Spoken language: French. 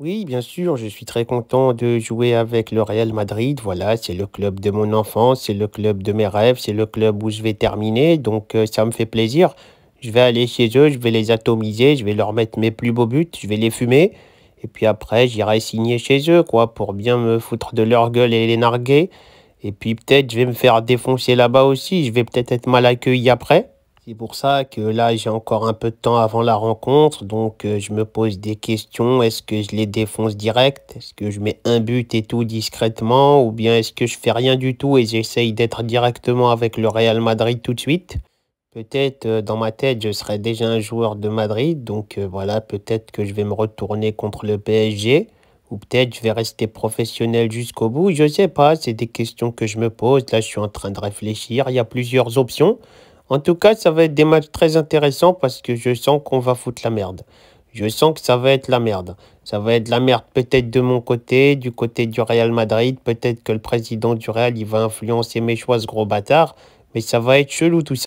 Oui, bien sûr, je suis très content de jouer avec le Real Madrid. Voilà, c'est le club de mon enfance, c'est le club de mes rêves, c'est le club où je vais terminer. Donc, euh, ça me fait plaisir. Je vais aller chez eux, je vais les atomiser, je vais leur mettre mes plus beaux buts, je vais les fumer. Et puis après, j'irai signer chez eux, quoi, pour bien me foutre de leur gueule et les narguer. Et puis peut-être, je vais me faire défoncer là-bas aussi. Je vais peut-être être mal accueilli après. C'est pour ça que là, j'ai encore un peu de temps avant la rencontre, donc euh, je me pose des questions. Est-ce que je les défonce direct Est-ce que je mets un but et tout discrètement Ou bien est-ce que je fais rien du tout et j'essaye d'être directement avec le Real Madrid tout de suite Peut-être euh, dans ma tête, je serai déjà un joueur de Madrid, donc euh, voilà, peut-être que je vais me retourner contre le PSG. Ou peut-être je vais rester professionnel jusqu'au bout, je ne sais pas, c'est des questions que je me pose, là je suis en train de réfléchir, il y a plusieurs options. En tout cas, ça va être des matchs très intéressants parce que je sens qu'on va foutre la merde. Je sens que ça va être la merde. Ça va être la merde peut-être de mon côté, du côté du Real Madrid. Peut-être que le président du Real, il va influencer mes choix, ce gros bâtard. Mais ça va être chelou tout ça.